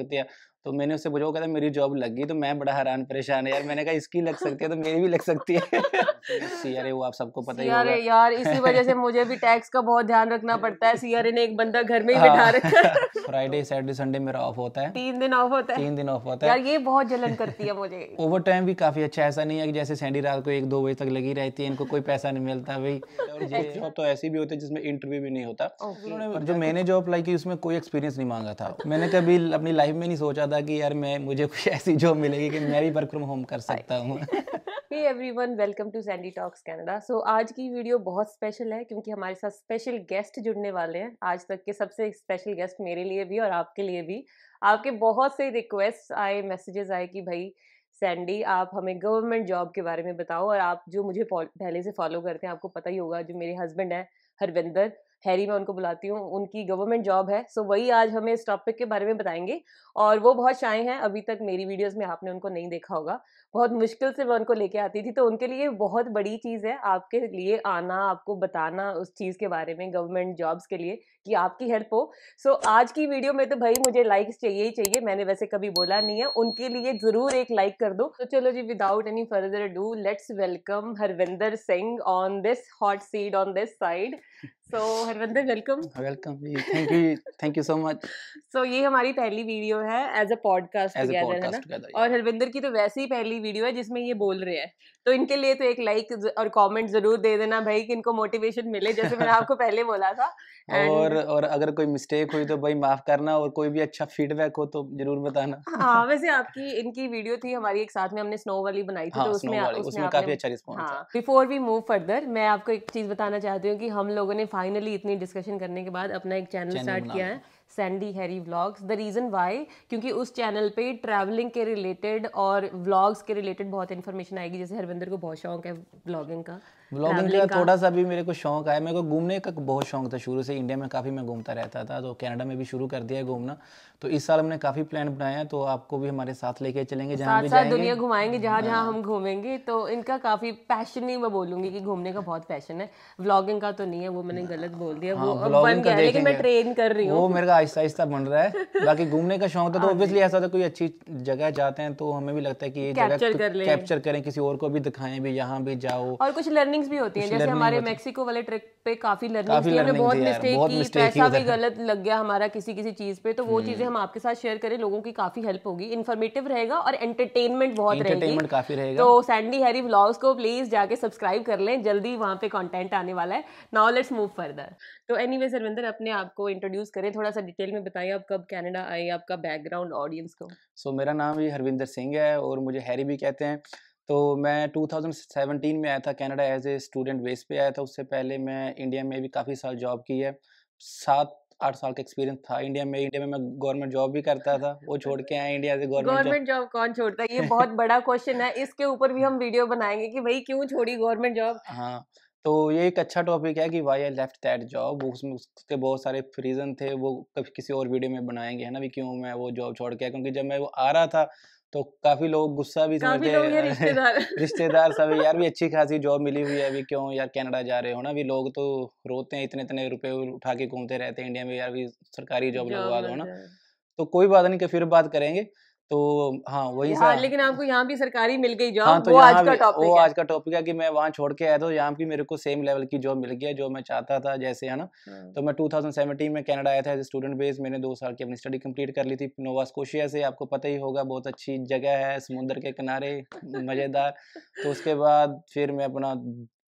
सकती है तो मैंने उससे पूछा वो कहता मेरी जॉब लग गई तो मैं बड़ा हैरान परेशान है यार मैंने कहा इसकी लग सकती है तो मेरी भी लग सकती है सीआरए वो आप सबको पता ही होगा यार इसी वजह से मुझे भी टैक्स का बहुत ध्यान रखना पड़ता है सीआरए ने एक बंदा घर में ही बिठा हाँ। रखा है फ्राइडे सैटरडे संडे मेरा ऑफ होता है तीन दिन ऑफ होता है तीन दिन ऑफ होता है यार ये बहुत जलन करती है मुझे ओवर टाइम भी काफी अच्छा ऐसा नहीं है कि जैसे सैंडी रात को एक दो बजे तक लगी रहती है इनको कोई पैसा नहीं मिलता भाई जॉब तो ऐसी भी होती है जिसमें इंटरव्यू भी नहीं होता जो मैंने जॉब अप्लाई की उसमें कोई एक्सपीरियंस नहीं मांगा था मैंने कभी अपनी लाइफ में नहीं सोचा था कि यार मैं मुझे कुछ ऐसी जॉब मिलेगी कि मैं भी वर्क फ्रॉम होम कर सकता हूँ hey everyone welcome to Sandy talks Canada so आज की वीडियो बहुत स्पेशल है क्योंकि हमारे साथ स्पेशल गेस्ट जुड़ने वाले हैं आज तक के सबसे स्पेशल गेस्ट मेरे लिए भी और आपके लिए भी आपके बहुत से रिक्वेस्ट आए मैसेजेस आए कि भाई सैंडी आप हमें गवर्नमेंट जॉब के बारे में बताओ और आप जो मुझे पहले से फॉलो करते हैं आपको पता ही होगा जो मेरे हस्बैंड हैं हरविंदर हैरी मैं उनको बुलाती हूँ उनकी गवर्नमेंट जॉब है सो वही आज हमें इस टॉपिक के बारे में बताएंगे और वो बहुत शाये हैं अभी तक मेरी वीडियोस में आपने उनको नहीं देखा होगा बहुत मुश्किल से मैं उनको लेके आती थी तो उनके लिए बहुत बड़ी चीज़ है आपके लिए आना आपको बताना उस चीज़ के बारे में गवर्नमेंट जॉब्स के लिए कि आपकी हेल्प हो सो so, आज की वीडियो में तो भाई मुझे लाइक्स चाहिए ही चाहिए मैंने वैसे कभी बोला नहीं है उनके लिए ज़रूर एक लाइक कर दो तो चलो जी without any further do let's welcome Harvinder Singh on this hot seat on this side so Harvinder welcome welcome thank you thank you so much so ये हमारी पहली वीडियो है है एज अ पॉडकास्ट टुगेदर है ना और हरविंदर की तो वैसे ही पहली वीडियो है जिसमें ये बोल रहे हैं तो इनके लिए तो एक लाइक और कमेंट जरूर दे देना भाई कि इनको मोटिवेशन मिले जैसे मैंने आपको पहले बोला था And... और और अगर कोई मिस्टेक हुई तो भाई माफ करना और कोई भी अच्छा फीडबैक हो तो जरूर बताना हाँ वैसे आपकी इनकी वीडियो थी हमारी एक साथ में हमने स्नो वाली बनाई थी हाँ, तो उसमें उसमें, उसमें काफी अच्छा रिस्पॉन्स हाँ था बिफोर वी मूव फर्दर मैं आपको एक चीज बताना चाहती हूँ कि हम लोगों ने फाइनली इतनी डिस्कशन करने के बाद अपना एक चैनल स्टार्ट किया है Sandy Harry vlogs the reason why क्योंकि उस चैनल पे ट्रैवलिंग के रिलेटेड और व्लॉग्स के रिलेटेड बहुत इन्फॉर्मेशन आएगी जैसे हरविंदर को बहुत शौक है व्लॉगिंग का ब्लॉगिंग का थोड़ा सा भी मेरे को शौक आया मेरे को घूमने का बहुत शौक था शुरू से इंडिया में काफ़ी मैं घूमता रहता था तो कनाडा में भी शुरू कर दिया घूमना तो इस साल हमने काफ़ी प्लान बनाया तो आपको भी हमारे साथ लेके चलेंगे जहाँ भी जाएंगे दुनिया घुमाएंगे जहाँ जहाँ हाँ। हम घूमेंगे तो इनका काफ़ी पैशन ही मैं बोलूँगी कि घूमने का बहुत पैशन है ब्लॉगिंग का तो नहीं है वो मैंने गलत बोल दिया हाँ, वो लेकिन मैं ट्रेन कर रही हूँ वो मेरे का आहिस्ता आहिस्ता बन रहा है बाकी घूमने का शौक था तो ऑब्वियसली हाँ ऐसा था कोई अच्छी जगह जाते हैं तो हमें भी लगता है कि ये जगह तो कैप्चर करें किसी और को भी दिखाएं भी यहाँ भी जाओ और कुछ लर्निंग लर्निंग्स भी होती हैं जैसे हमारे मेक्सिको वाले ट्रिप पे काफी लर्निंग्स थी हमने बहुत मिस्टेक की पैसा भी गलत लग गया हमारा किसी किसी चीज पे तो वो चीजें हम्म। हम आपके साथ शेयर करें लोगों की काफी हेल्प होगी इन्फॉर्मेटिव रहेगा और एंटरटेनमेंट बहुत रहेगी तो सैंडी हैरी ब्लॉग्स को प्लीज जाके सब्सक्राइब कर लें जल्दी वहाँ पे कॉन्टेंट आने वाला है नाउ लेट्स मूव फर्दर तो एनी वे सरविंदर अपने आप को इंट्रोड्यूस करें थोड़ा सा डिटेल में बताइए आप कब कैनेडा आए आपका बैकग्राउंड ऑडियंस को सो मेरा नाम भी हरविंदर सिंह है और मुझे हैरी भी कहते हैं तो मैं 2017 में आया था Canada as a student base पे आया था उससे पहले मैं इंडिया में भी काफ़ी साल जॉब की है सात आठ साल का एक्सपीरियंस था इंडिया में इंडिया में मैं गवर्नमेंट जॉब भी करता था वो छोड़ के आया इंडिया से गवर्नमेंट जॉब कौन छोड़ता है ये बहुत बड़ा क्वेश्चन है इसके ऊपर भी हम वीडियो बनाएंगे कि भाई क्यों छोड़ी गवर्नमेंट जॉब हाँ तो ये एक अच्छा टॉपिक है कि why I left that job उसमें उसके बहुत सारे रीज़न थे वो कभी किसी और वीडियो में बनाएंगे है ना भी क्यों मैं वो जॉब छोड़ के क्योंकि जब मैं वो आ रहा था तो काफी लोग गुस्सा भी समझते हैं रिश्तेदार सब यार भी अच्छी खासी जॉब मिली हुई है अभी क्यों यार कनाडा जा रहे हो ना अभी लोग तो रोते हैं इतने इतने रुपए उठा के घूमते रहते हैं इंडिया में यार भी सरकारी जॉब लगवा दो ना तो कोई बात नहीं कि फिर बात करेंगे तो हाँ वही हाँ, लेकिन आपको यहाँ भी सरकारी मिल गई जॉब हाँ, तो वो आज का टॉपिक वो है। आज का टॉपिक है कि मैं वहाँ छोड़ के आया तो यहाँ की मेरे को सेम लेवल की जॉब मिल गई है जो मैं चाहता था जैसे है ना हाँ। तो मैं 2017 में कनाडा आया था एज स्टूडेंट बेस मैंने दो साल की अपनी स्टडी कंप्लीट कर ली थी नोवा स्कोशिया से आपको पता ही होगा बहुत अच्छी जगह है समुद्र के किनारे मज़ेदार तो उसके बाद फिर मैं अपना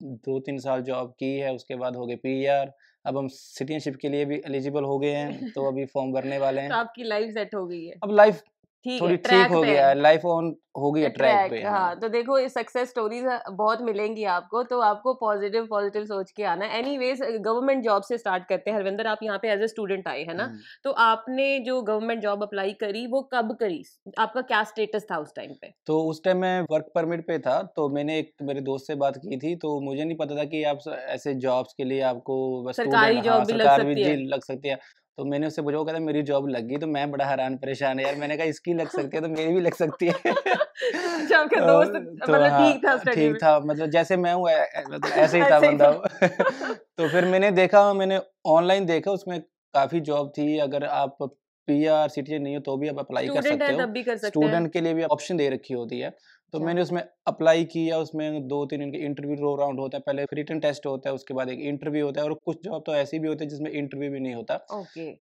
दो तीन साल जॉब की है उसके बाद हो गए पी e अब हम सिटीजनशिप के लिए भी एलिजिबल हो गए हैं तो अभी फॉर्म भरने वाले हैं तो आपकी लाइफ सेट हो गई है अब लाइफ थोड़ी ठीक हो गया लाइफ ऑन हो गई ट्रैक पे हाँ।, हाँ तो देखो ये सक्सेस स्टोरीज बहुत मिलेंगी आपको तो आपको पॉजिटिव पॉजिटिव सोच के आना एनीवेज गवर्नमेंट जॉब से स्टार्ट करते हैं हरविंदर आप यहाँ पे एज ए स्टूडेंट आए है ना तो आपने जो गवर्नमेंट जॉब अप्लाई करी वो कब करी आपका क्या स्टेटस था उस टाइम पे तो उस टाइम मैं वर्क परमिट पे था तो मैंने एक मेरे दोस्त से बात की थी तो मुझे नहीं पता था कि आप ऐसे जॉब्स के लिए आपको सरकारी हाँ, जॉब भी लग सकती है तो मैंने उससे पूछा वो कहता मेरी जॉब लग गई तो मैं बड़ा हैरान परेशान है यार मैंने कहा इसकी लग सकती है तो मेरी भी लग सकती है अच्छा, तो, तो मतलब हाँ, ठीक था ठीक था मतलब जैसे मैं हूँ मतलब ऐसे ही था बंदा तो फिर मैंने देखा मैंने ऑनलाइन देखा उसमें काफी जॉब थी अगर आप पी आर सिटीजन नहीं हो तो भी आप अप्लाई कर सकते हो स्टूडेंट के लिए भी ऑप्शन दे रखी होती है तो मैंने उसमें अप्लाई किया उसमें दो तीन इनके इंटरव्यू रो राउंड होता है पहले रिटर्न टेस्ट होता है उसके बाद एक इंटरव्यू होता है और कुछ जॉब तो ऐसी भी होती है जिसमें इंटरव्यू भी नहीं होता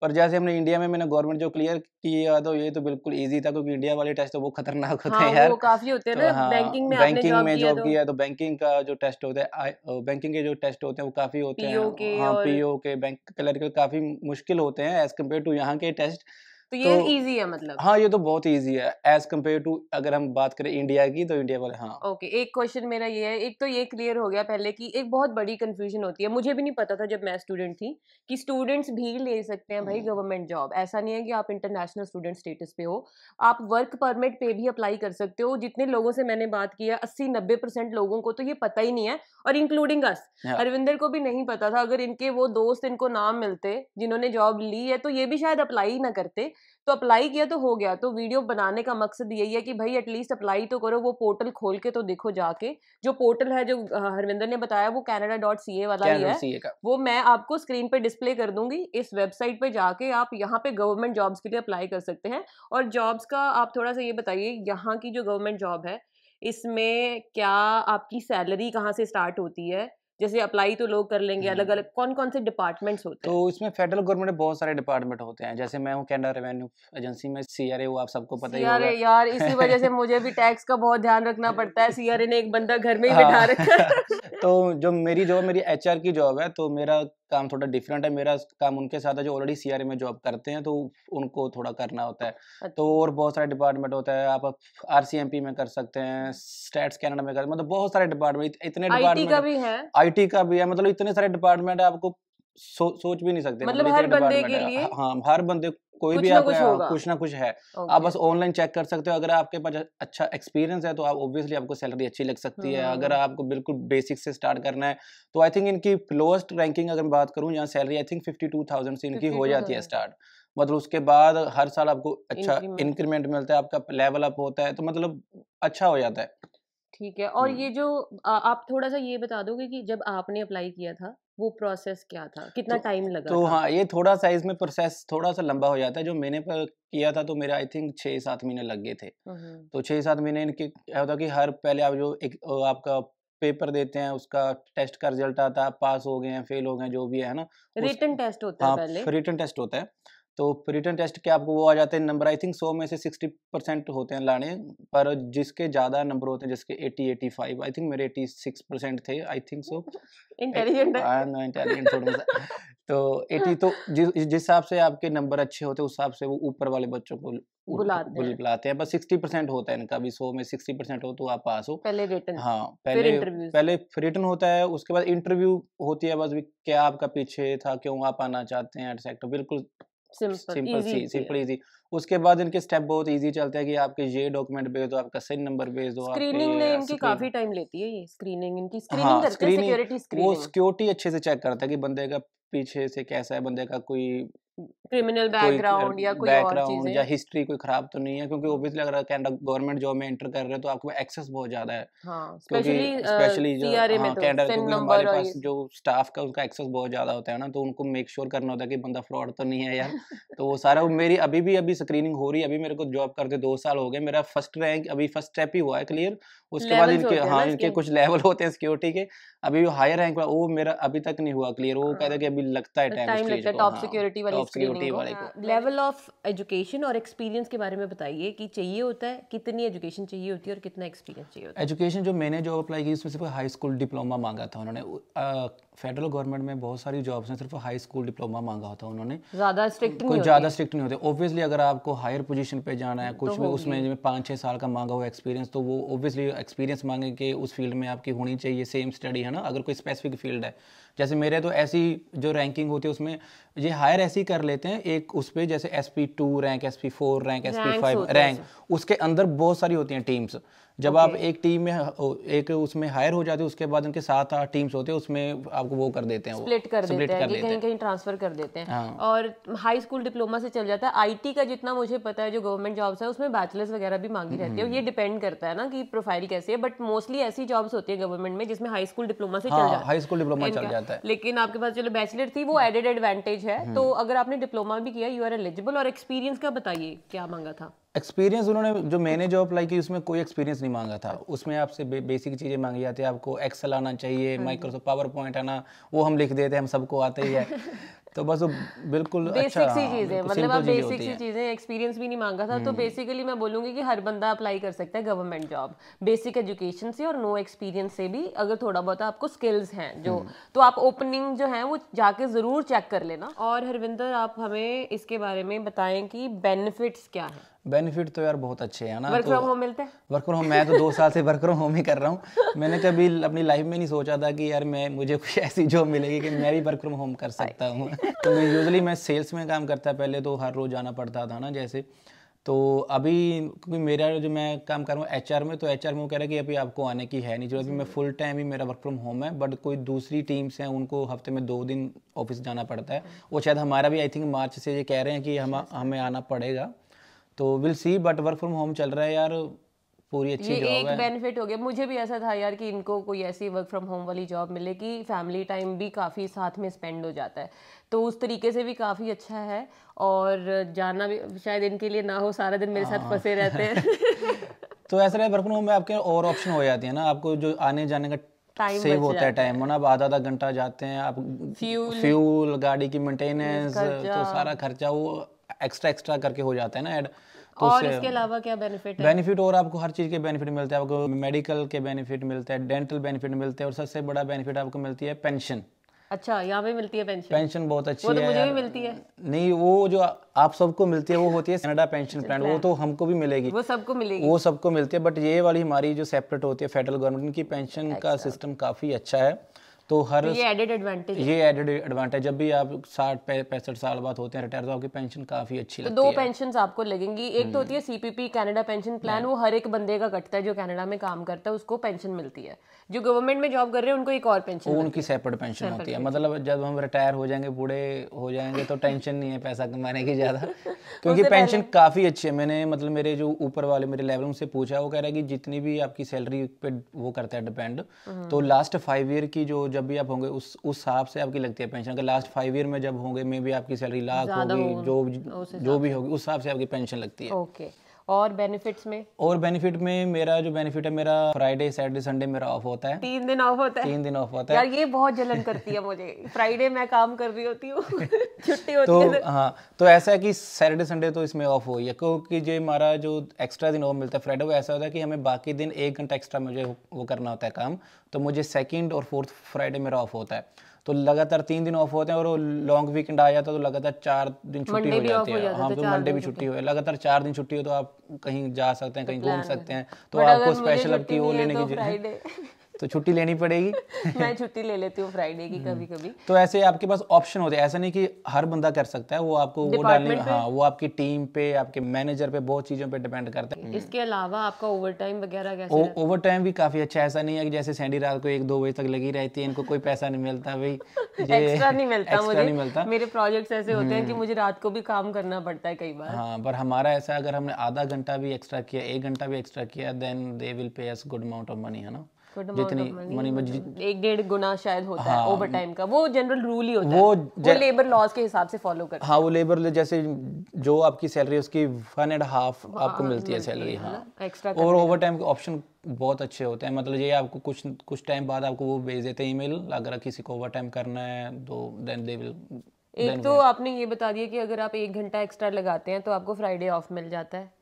पर जैसे हमने इंडिया में मैंने गवर्नमेंट जो क्लियर किया तो ये तो बिल्कुल ईजी था क्योंकि इंडिया वाले टेस्ट तो वो खतरनाक होते हैं हाँ, यार काफी होते हैं तो हाँ, बैंकिंग में जॉब तो। किया तो बैंकिंग का जो टेस्ट होता है बैंकिंग के जो टेस्ट होते हैं वो काफी होते हैं पीओ के हाँ, बैंक क्लर्क काफी मुश्किल होते हैं एज कम्पेयर टू यहाँ के टेस्ट तो ये इजी तो, है मतलब हाँ ये तो बहुत इजी है एज कम्पेयर टू अगर हम बात करें इंडिया की तो इंडिया वाले हाँ ओके okay, एक क्वेश्चन मेरा ये है एक तो ये क्लियर हो गया पहले कि एक बहुत बड़ी कंफ्यूजन होती है मुझे भी नहीं पता था जब मैं स्टूडेंट थी कि स्टूडेंट्स भी ले सकते हैं भाई गवर्नमेंट हम्म। जॉब ऐसा नहीं है कि आप इंटरनेशनल स्टूडेंट स्टेटस पे हो आप वर्क परमिट पे भी अप्लाई कर सकते हो जितने लोगों से मैंने बात की है अस्सी नब्बे परसेंट लोगों को तो ये पता ही नहीं है और इंक्लूडिंग अस हाँ। अरविंदर को भी नहीं पता था अगर इनके वो दोस्त इनको नाम मिलते जिन्होंने जॉब ली है तो ये भी शायद अप्लाई ना करते तो अप्लाई किया तो हो गया तो वीडियो बनाने का मकसद यही है कि भाई एटलीस्ट अप्लाई तो करो वो पोर्टल खोल के तो देखो जाके जो पोर्टल है जो हरविंदर ने बताया वो कैनेडा डॉट सी ए वाला ही है वो मैं आपको स्क्रीन पर डिस्प्ले कर दूंगी इस वेबसाइट पर जाके आप यहाँ पे गवर्नमेंट जॉब्स के लिए अप्लाई कर सकते हैं और जॉब्स का आप थोड़ा सा ये बताइए यहाँ की जो गवर्नमेंट जॉब है इसमें क्या आपकी सैलरी कहाँ से स्टार्ट होती है जैसे अप्लाई तो लोग कर लेंगे हम्म। अलग अलग कौन कौन से डिपार्टमेंट्स होते तो हैं तो इसमें फेडरल गवर्नमेंट में बहुत सारे डिपार्टमेंट होते हैं जैसे मैं हूँ कैनडा रेवेन्यू एजेंसी में सी आप सबको पता ही होगा यार इसी वजह से मुझे भी टैक्स का बहुत ध्यान रखना पड़ता है सी ने एक बंदा घर में ही बैठा हाँ। रखा तो जो मेरी जॉब मेरी एच की जॉब है तो मेरा काम थोड़ा डिफरेंट है मेरा काम उनके साथ है जो ऑलरेडी सी में जॉब करते हैं तो उनको थोड़ा करना होता है तो अच्छा। तो और बहुत सारे डिपार्टमेंट होता है आप आर में कर सकते हैं स्टेट्स कैनेडा में कर मतलब बहुत सारे डिपार्टमेंट इतने डिपार्टमेंट का भी है आई का भी है मतलब इतने सारे डिपार्टमेंट है आपको सो, सोच भी नहीं सकते मतलब हर बंदे के लिए हाँ हर बंदे कोई भी आपका कुछ, ना कुछ है आप बस ऑनलाइन चेक कर सकते हो अगर आपके पास अच्छा एक्सपीरियंस है तो आप ऑब्वियसली आपको सैलरी अच्छी लग सकती है अगर आपको बिल्कुल बेसिक से स्टार्ट करना है तो आई थिंक इनकी लोएस्ट रैंकिंग अगर बात करूँ यहाँ सैलरी आई थिंक फिफ्टी से इनकी हो जाती है स्टार्ट मतलब उसके बाद हर साल आपको अच्छा इंक्रीमेंट मिलता है आपका लेवल अप होता है तो मतलब अच्छा हो जाता है ठीक है और ये जो आ, आप थोड़ा सा ये बता दोगे कि जब आपने अप्लाई किया था वो प्रोसेस क्या था कितना टाइम तो, लगा तो हाँ ये थोड़ा सा इसमें प्रोसेस थोड़ा सा लंबा हो जाता है जो मैंने किया था तो मेरा आई थिंक छः सात महीने लग गए थे तो छः सात महीने इनके क्या होता कि हर पहले आप जो एक आपका पेपर देते हैं उसका टेस्ट का रिजल्ट आता है पास हो गए हैं फेल हो गए हैं जो भी है ना रिटर्न टेस्ट होता है हाँ, पहले रिटर्न टेस्ट होता है तो रिटर्न टेस्ट के आपको वो आ जाते हैं नंबर आई थिंक सौ में से सिक्सटी परसेंट होते हैं लाने पर जिसके ज़्यादा नंबर होते हैं जिसके eighty eighty five I think मेरे एटी सिक्स परसेंट थे आई थिंक सो इंटेलिजेंट तो एटी तो जिस हिसाब से आपके नंबर अच्छे होते हैं उस हिसाब से वो ऊपर वाले बच्चों को बुलाते, हैं बुलाते हैं बस सिक्सटी परसेंट होता है इनका भी सो में सिक्सटी परसेंट हो तो आप पास हो पहले रिटर्न हाँ पहले पहले रिटर्न होता है उसके बाद इंटरव्यू होती है बस भी क्या आपका पीछे था क्यों आप आना चाहते हैं सेक्टर बिल्कुल सिंपल सी सिंपल इजी उसके बाद इनके स्टेप बहुत इजी चलते हैं कि आपके ये डॉक्यूमेंट भेज दो आपका सिन नंबर भेज दो स्क्रीनिंग ने इनकी काफी टाइम लेती है ये स्क्रीनिंग इनकी स्क्रीनिंग हाँ, करते हैं सिक्योरिटी स्क्रीनिंग वो सिक्योरिटी अच्छे से चेक करता है कि बंदे का पीछे से कैसा है बंदे का कोई क्रिमिनल बैकग्राउंड या कोई और चीजें या हिस्ट्री कोई खराब तो नहीं है क्योंकि ओबियसली हम्म। अगर कनाडा गवर्नमेंट जॉब में एंटर कर रहे हो तो आपको एक्सेस बहुत ज्यादा है हां स्पेशली स्पेशली जो कनाडा हाँ, क्योंकि हमारे पास जो स्टाफ का उनका एक्सेस बहुत ज्यादा होता है ना तो उनको मेक श्योर करना होता है कि बंदा फ्रॉड तो नहीं है यार तो वो सारा मेरी अभी भी अभी स्क्रीनिंग हो रही है अभी मेरे को जॉब करते दो साल हो गए मेरा फर्स्ट रैंक अभी फर्स्ट स्टेप ही हुआ है क्लियर उसके बाद इनके हाँ इनके कुछ लेवल होते हैं सिक्योरिटी हाँ, के अभी हायर रैंक वो मेरा अभी तक नहीं हुआ क्लियर वो कहते हाँ। हैं कि अभी लगता है टाइम लगता है टॉप सिक्योरिटी वाली सॉफ्ट वाले को लेवल ऑफ एजुकेशन और एक्सपीरियंस के बारे में बताइए कि चाहिए होता है कितनी एजुकेशन चाहिए होती है और कितना एक्सपीरियंस चाहिए होता है एजुकेशन जो मैंने जो अप्लाई की उसमें सिर्फ हाई स्कूल डिप्लोमा मांगा था उन्होंने फेडरल गवर्नमेंट में बहुत सारी जॉब्स हैं सिर्फ हाई स्कूल डिप्लोमा मांगा होता है उन्होंने ज़्यादा स्ट्रिक्ट कोई ज़्यादा स्ट्रिक्ट नहीं होते ऑब्वियसली अगर आपको हायर पोजीशन पे जाना है तो कुछ तो भी उसमें पाँच छः साल का मांगा हुआ एक्सपीरियंस तो वो ऑब्वियसली एक्सपीरियंस मांगे कि उस फील्ड में आपकी होनी चाहिए सेम स्टडी है ना अगर कोई स्पेसिफिक फील्ड है जैसे मेरे तो ऐसी जो रैंकिंग होती है उसमें ये हायर ऐसी कर लेते हैं एक उस पर जैसे S P two rank S P four rank S P five rank उसके अंदर बहुत सारी होती हैं टीम्स जब okay. आप एक टीम में एक उसमें हायर हो जाते हैं उसके बाद उनके सात आठ टीम्स होते हैं उसमें आप को वो कर देते हैं स्प्लिट कर देते हैं कहीं कहीं कहीं ट्रांसफर कर देते हैं और हाई स्कूल डिप्लोमा से चल जाता है आईटी का जितना मुझे पता है जो गवर्नमेंट जॉब्स है उसमें बैचलर्स वगैरह भी मांगी रहती है ये डिपेंड हम्म। करता है ना कि प्रोफाइल कैसी है बट मोस्टली ऐसी जॉब्स होती है गवर्नमेंट में जिसमें हाई स्कूल डिप्लोमा से चल हाँ, जाता है हाई स्कूल डिप्लोमा चल जाता है लेकिन आपके पास चलो बैचलर थी वो एडेड हम्म। एडवांटेज है तो हम्म। अगर आपने डिप्लोमा भी किया यू आर एलिजिबल और एक्सपीरियंस का बताइए क्या मांगा था एक्सपीरियंस उन्होंने जो मैंने जो अप्लाई की उसमें कोई एक्सपीरियंस नहीं मांगा था उसमें आपसे बे, बेसिक चीज़ें मांगी जाती है आपको एक्सेल आना चाहिए माइक्रोसॉफ्ट पावर पॉइंट आना वो हम लिख देते हैं हम सबको आते ही है तो बस वो बिल्कुल बेसिक अच्छा, सी चीजें मतलब आप बेसिक सी चीजें एक्सपीरियंस भी नहीं मांगा था तो बेसिकली हम्म। मैं बोलूंगी कि हर बंदा अप्लाई कर सकता है गवर्नमेंट जॉब बेसिक एजुकेशन से और नो एक्सपीरियंस से भी अगर थोड़ा बहुत आपको स्किल्स हैं जो हम्म। तो आप ओपनिंग जो है वो जाके जरूर चेक कर लेना और हरविंदर आप हमें इसके बारे में बताएं कि बेनिफिट्स क्या है बेनिफिट तो यार बहुत अच्छे हैं ना वर्क फ्रॉम होम मिलते हैं वर्क फ्रॉम होम मैं तो दो साल से वर्क फ्रॉम होम ही कर रहा हूँ मैंने कभी अपनी लाइफ में नहीं सोचा था कि यार मैं मुझे कुछ ऐसी जॉब मिलेगी कि मैं भी वर्क फ्रॉम होम कर सकता हूँ तो मैं यूजली मैं सेल्स में काम करता पहले तो हर रोज़ जाना पड़ता था ना जैसे तो अभी क्योंकि मेरा जो मैं काम कर रहा हूँ एच में तो एच में वो कह रहा है कि अभी आपको आने की है नहीं अभी मैं फुल टाइम ही मेरा वर्क फ्रॉम होम है बट कोई दूसरी टीम्स हैं उनको हफ्ते में दो दिन ऑफिस जाना पड़ता है वो शायद हमारा भी आई थिंक मार्च से ये कह रहे हैं कि हम हमें आना पड़ेगा तो will see but work from home चल रहा है यार पूरी अच्छी ये एक बेनिफिट हो गया मुझे भी ऐसा था यार कि इनको कोई ऐसी वर्क फ्रॉम होम वाली जॉब मिले कि फैमिली टाइम भी काफ़ी साथ में स्पेंड हो जाता है तो उस तरीके से भी काफ़ी अच्छा है और जाना भी शायद इनके लिए ना हो सारा दिन मेरे साथ फंसे हाँ। रहते हैं तो ऐसा रहे वर्क फ्रॉम होम में आपके और ऑप्शन हो जाती है ना आपको जो आने जाने का टाइम सेव होता है टाइम ना आधा आधा घंटा जाते हैं आप फ्यूल गाड़ी की मेंटेनेंस तो सारा खर्चा वो एक्स्ट्रा एक्स्ट्रा करके हो जाते हैं ना ऐड तो और इसके अलावा क्या बेनिफिट है बेनिफिट और आपको हर चीज़ के बेनिफिट मिलते हैं आपको मेडिकल के बेनिफिट मिलते हैं डेंटल बेनिफिट मिलते हैं और सबसे बड़ा बेनिफिट आपको मिलती है पेंशन अच्छा यहाँ पे मिलती है पेंशन पेंशन बहुत अच्छी वो तो है मुझे भी मिलती है नहीं वो जो आप सबको मिलती है वो होती है कनाडा पेंशन प्लान वो तो हमको भी मिलेगी वो सबको मिलेगी वो सबको मिलती है बट ये वाली हमारी जो सेपरेट होती है फेडरल गवर्नमेंट की पेंशन का सिस्टम काफ़ी अच्छा है तो हर तो ये एडेड एडवांटेज ये एडेड एडवांटेज जब भी आप साठ पैंसठ साल बाद होते हैं रिटायर तो आपकी पेंशन काफी अच्छी तो लगती दो पेंशन आपको लगेंगी एक तो हम्म। होती है सीपीपी कनाडा पेंशन प्लान वो हर एक बंदे का कटता है जो कनाडा में काम करता है उसको पेंशन मिलती है जो गवर्नमेंट में जॉब कर रहे हैं उनको एक और पेंशन उनकी सेपरेट पेंशन होती है मतलब जब हम रिटायर हो जाएंगे बूढ़े हो जाएंगे तो टेंशन नहीं है पैसा कमाने की ज्यादा क्योंकि पेंशन काफी अच्छी है मैंने मतलब मेरे जो ऊपर वाले मेरे लेवल से पूछा वो कह रहा है कि जितनी भी आपकी सैलरी पे वो करता है डिपेंड हम्म। तो लास्ट फाइव ईयर की जो जब भी आप होंगे उस उस हिसाब से आपकी लगती है पेंशन अगर लास्ट फाइव ईयर में जब होंगे मे भी आपकी सैलरी लाख होगी जो जो भी होगी उस हिसाब से आपकी पेंशन लगती है ओके okay. और बेनिफिट्स में और बेनिफिट में मेरा जो बेनिफिट है मेरा फ्राइडे सैटरडे संडे मेरा ऑफ होता है तीन दिन ऑफ होता है तीन दिन ऑफ होता है यार ये बहुत जलन करती है मुझे फ्राइडे मैं काम कर रही होती हूँ छुट्टी होती तो, है तो, हाँ तो ऐसा है कि सैटरडे संडे तो इसमें ऑफ हो या क्योंकि जो हमारा जो एक्स्ट्रा दिन ऑफ मिलता है फ्राइडे वो ऐसा होता है कि हमें बाकी दिन एक घंटा एक्स्ट्रा मुझे वो करना होता है काम तो मुझे सेकेंड और फोर्थ फ्राइडे मेरा ऑफ होता है तो लगातार तीन दिन ऑफ होते हैं और लॉन्ग वीकेंड आ जाता है तो लगातार चार दिन छुट्टी हो जाती है हाँ तो मंडे भी छुट्टी हो लगातार चार दिन छुट्टी हो तो आप कहीं जा सकते हैं तो कहीं घूम सकते हैं तो आपको स्पेशल अब की वो लेने तो की तो छुट्टी लेनी पड़ेगी मैं छुट्टी ले लेती हूँ फ्राइडे की हम्म। कभी कभी तो ऐसे आपके पास ऑप्शन होते हैं ऐसा नहीं कि हर बंदा कर सकता है वो आपको वो डालने हाँ वो आपकी टीम पे आपके मैनेजर पे बहुत चीज़ों पे डिपेंड करता है इसके अलावा आपका ओवर टाइम वगैरह कैसे ओवर टाइम भी काफ़ी अच्छा ऐसा नहीं है कि जैसे सैंडी रात को एक दो बजे तक लगी रहती है इनको कोई पैसा नहीं मिलता भाई एक्स्ट्रा नहीं मिलता मुझे नहीं मिलता मेरे प्रोजेक्ट्स ऐसे होते हैं कि हम्म। मुझे रात को भी काम करना पड़ता है कई बार हाँ पर हमारा ऐसा अगर हमने आधा घंटा भी एक्स्ट्रा किया एक घंटा भी एक्स्ट्रा किया then they will pay us good amount of money है ना जितनी मनी मतलब एक डेढ़ गुना शायद होता हाँ, है ओवर टाइम का वो जनरल रूल ही होता वो है वो लेबर लॉज के हिसाब से फॉलो करते हाँ वो लेबर जैसे जो आपकी सैलरी उसकी वन एंड हाफ आपको मिलती है सैलरी हाँ एक्स्ट्रा और ओवर टाइम के ऑप्शन बहुत अच्छे होते हैं मतलब ये आपको कुछ कुछ टाइम बाद आपको वो भेज देते हैं ईमेल अगर किसी को ओवर टाइम करना है तो देन दे विल एक तो आपने ये बता दिया कि अगर आप एक घंटा एक्स्ट्रा लगाते हैं तो आपको फ्राइडे ऑफ मिल जाता है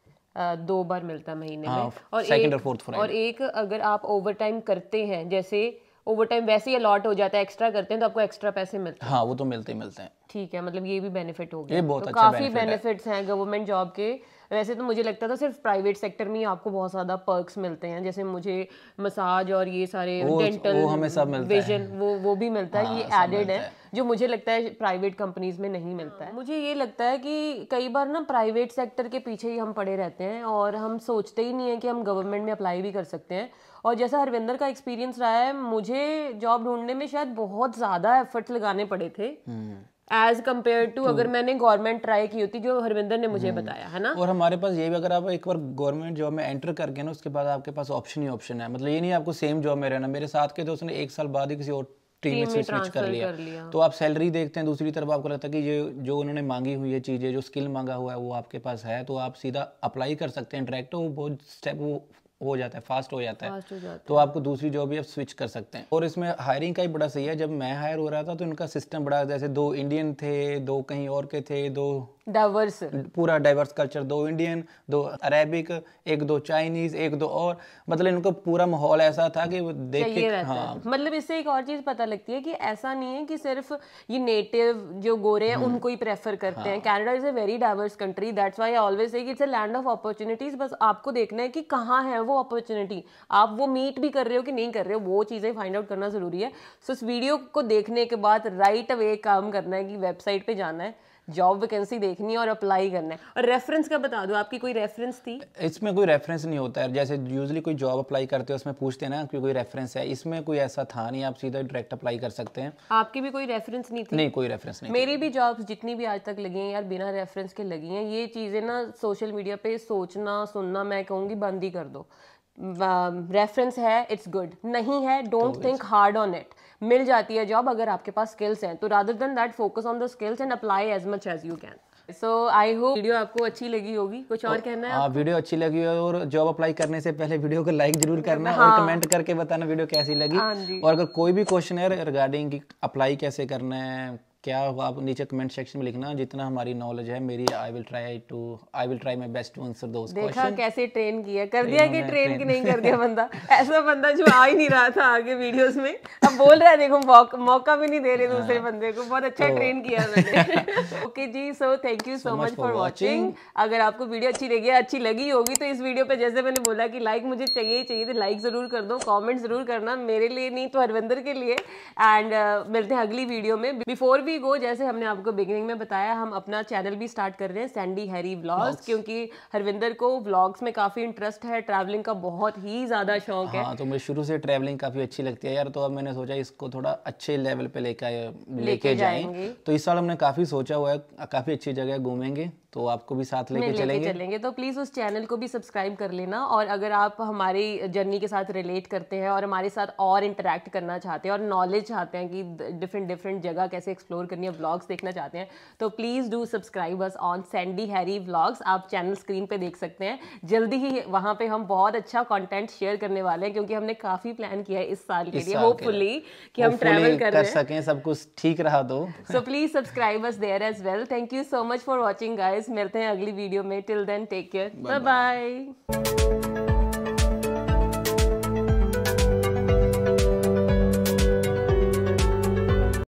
दो बार मिलता है महीने हाँ, में और एक और और एक अगर आप ओवर टाइम करते हैं जैसे ओवर टाइम वैसे ही अलॉट हो जाता है एक्स्ट्रा करते हैं तो आपको एक्स्ट्रा पैसे मिलते हैं हाँ वो तो मिलते ही मिलते हैं ठीक है मतलब ये भी बेनिफिट हो गया ये बहुत तो अच्छा काफी बेनिफिट्स हैं गवर्नमेंट जॉब के वैसे तो मुझे लगता था सिर्फ प्राइवेट सेक्टर में ही आपको बहुत ज़्यादा पर्क्स मिलते हैं जैसे मुझे मसाज और ये सारे डेंटल मिलता विजन है। वो वो भी मिलता है हाँ, ये एडेड है जो मुझे लगता है प्राइवेट कंपनीज में नहीं मिलता है मुझे ये लगता है कि कई बार ना प्राइवेट सेक्टर के पीछे ही हम पड़े रहते हैं और हम सोचते ही नहीं है कि हम गवर्नमेंट में अप्लाई भी कर सकते हैं और जैसा हरविंदर का एक्सपीरियंस रहा है मुझे जॉब ढूंढने में शायद बहुत ज़्यादा एफर्ट लगाने पड़े थे हम्म। एज कम्पेयर टू अगर मैंने गवर्नमेंट ट्राई की होती जो हरविंदर ने मुझे हम्म। बताया है ना और हमारे पास ये भी अगर आप एक बार गवर्नमेंट जॉब में एंटर करके ना उसके बाद आपके पास ऑप्शन ही ऑप्शन है मतलब ये नहीं आपको सेम जॉब में रहना मेरे साथ के दोस्त तो ने एक साल बाद ही किसी और टीम में स्विच कर लिया।, कर लिया तो आप सैलरी देखते हैं दूसरी तरफ आपको लगता है कि ये जो उन्होंने मांगी हुई है चीज़ें जो स्किल मांगा हुआ है वो आपके पास है तो आप सीधा अप्लाई कर सकते हैं डायरेक्ट तो वो बहुत स्टेप वो हो जाता है फास्ट हो जाता है तो आपको दूसरी जॉब भी आप स्विच कर सकते हैं और इसमें हायरिंग का ही बड़ा सही है जब मैं हायर हो रहा था तो इनका सिस्टम बड़ा जैसे दो इंडियन थे दो कहीं और के थे दो डाइवर्स पूरा डाइवर्स कल्चर दो इंडियन दो अरेबिक एक दो चाइनीज एक दो और मतलब इनका पूरा माहौल ऐसा था कि देख के हाँ मतलब इससे एक और चीज पता लगती है कि ऐसा नहीं है कि सिर्फ ये नेटिव जो गोरे हैं हम्म। उनको ही प्रेफर करते हैं Canada is a very diverse country that's why I always say it's a land of opportunities बस आपको देखना है कि कहाँ है वो अपॉर्चुनिटी आप वो मीट भी कर रहे हो कि नहीं कर रहे हो वो चीज़ें फाइंड आउट करना ज़रूरी है सो so, इस वीडियो को देखने के बाद राइट अवे काम करना है कि वेबसाइट पर जाना है जॉब वैकेंसी देखनी है और अप्लाई करना है और रेफरेंस का बता दो आपकी कोई रेफरेंस थी इसमें कोई रेफरेंस नहीं होता है जैसे यूजली कोई जॉब अप्लाई करते हो उसमें पूछते हैं ना कि कोई रेफरेंस है इसमें कोई ऐसा था नहीं आप सीधा डायरेक्ट अप्लाई कर सकते हैं आपकी भी कोई रेफरेंस नहीं थी नहीं कोई रेफरेंस नहीं मेरी भी जॉब जितनी भी आज तक लगी है यार बिना रेफरेंस के लगी है ये चीज़ें ना सोशल मीडिया पे सोचना सुनना मैं कहूँगी बंद ही कर दो रेफरेंस um, है इट्स गुड नहीं है don't think hard on it मिल जाती है जॉब अगर आपके पास स्किल्स हैं तो rather than that focus on the skills and apply as much as you can so I hope video आपको अच्छी लगी होगी कुछ और, कहना है हाँ वीडियो अच्छी लगी हो और जॉब अप्लाई करने से पहले वीडियो को लाइक जरूर करना हाँ। और कमेंट करके बताना वीडियो कैसी लगी हाँ और अगर कोई भी क्वेश्चन है रिगार्डिंग अप्लाई कैसे करना है क्या हुआ आप नीचे कमेंट सेक्शन में लिखना जितना हमारी नॉलेज है मेरी I will try to I will try my best to answer those देखा कैसे ट्रेन किया कर दिया कि ट्रेन की नहीं कर दिया बंदा ऐसा बंदा जो आ ही नहीं रहा था आगे वीडियोस में अब बोल रहा है देखो मौका भी नहीं दे रहे दूसरे हाँ। बंदे को बहुत अच्छा ट्रेन तो किया मैंने ओके जी so thank you so much for watching अगर आपको वीडियो अच्छी लगी अच्छी लगी होगी तो इस वीडियो पर जैसे मैंने बोला कि लाइक मुझे चाहिए ही चाहिए लाइक तो ज़रूर कर दो कॉमेंट ज़रूर करना मेरे लिए नहीं तो हरविंदर के लिए एंड uh, मिलते हैं अगली वीडियो में बिफोर भी वी गो जैसे हमने आपको बिगिनिंग में बताया हम अपना चैनल भी स्टार्ट कर रहे हैं सैंडी हैरी व्लॉग्स क्योंकि हरविंदर को व्लॉग्स में काफ़ी इंटरेस्ट है ट्रैवलिंग का बहुत ही ज़्यादा शौक हाँ, है तो मुझे शुरू से ट्रैवलिंग काफ़ी अच्छी लगती है यार तो अब मैंने सोचा इसको थोड़ा अच्छे लेवल पे लेकर लेके जाएंगे तो इस साल हमने काफ़ी सोचा हुआ है काफ़ी अच्छी जगह घूमेंगे तो आपको भी साथ लेके ले चलेंगे चलेंगे तो प्लीज़ उस चैनल को भी सब्सक्राइब कर लेना और अगर आप हमारी जर्नी के साथ रिलेट करते हैं और हमारे साथ और इंटरेक्ट करना चाहते हैं और नॉलेज चाहते हैं कि डिफरेंट डिफरेंट जगह कैसे एक्सप्लोर करनी है ब्लॉग्स देखना चाहते हैं तो please do subscribe us on Sandy Harry blogs आप चैनल स्क्रीन पर देख सकते हैं जल्दी ही वहाँ पर हम बहुत अच्छा कॉन्टेंट शेयर करने वाले हैं क्योंकि हमने काफ़ी प्लान किया है इस साल के लिए होपफुली कि हम ट्रेवल कर सकें सब कुछ ठीक रहा तो so please subscribe us there as well thank you so much for watching guys मिलते हैं अगली वीडियो में till then take care bye bye